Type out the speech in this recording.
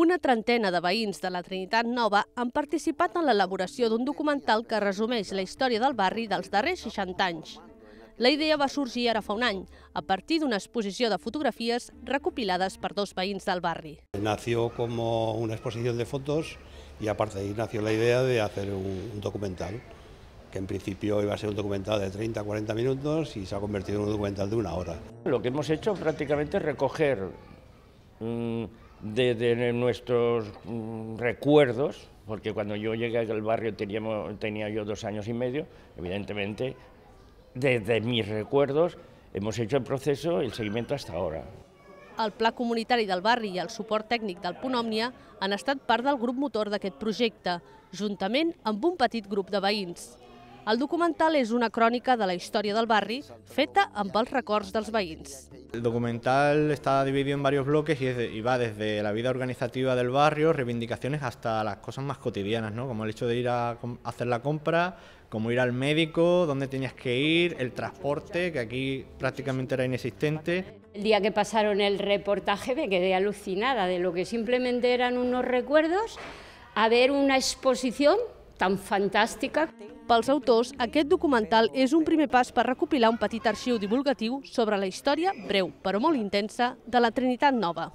Una trentena de veïns de la Trinitat Nova han participat en l'elaboració d'un documental que resumeix la història del barri dels darrers 60 anys. La idea va sorgir ara fa un any, a partir d'una exposició de fotografies recopilades per dos veïns del barri. Nació com una exposició de fotos i a de d'ahir nació la idea de fer un documental, que en principio iba a ser un documental de 30, 40 minutos y se ha convertido en un documental de una hora. Lo que hemos hecho prácticamente es recoger mmm, de, de nuestros mm, recuerdos, porque cuando yo llegué al barrio teníamos, tenía yo dos años y medio, evidentemente, desde mis recuerdos hemos hecho el proceso, el seguimiento hasta ahora. El Pla Comunitari del Barri i el suport tècnic del Punt Òmnia han estat part del grup motor d'aquest projecte, juntament amb un petit grup de veïns. El documental es una crónica de la historia del barrio... feta amb els records dels veïns. El documental está dividido en varios bloques y, va desde la vida organizativa del barrio, reivindicaciones, hasta las cosas más cotidianas, como el hecho de ir a, hacer la compra, como ir al médico, dónde tenías que ir, el transporte, que aquí prácticamente era inexistente. El día que pasaron el reportaje me quedé alucinada de lo que simplemente eran unos recuerdos a ver una exposición tan fantàstica. Pels autors, aquest documental és un primer pas per recopilar un petit arxiu divulgatiu sobre la història breu però molt intensa de la Trinitat Nova.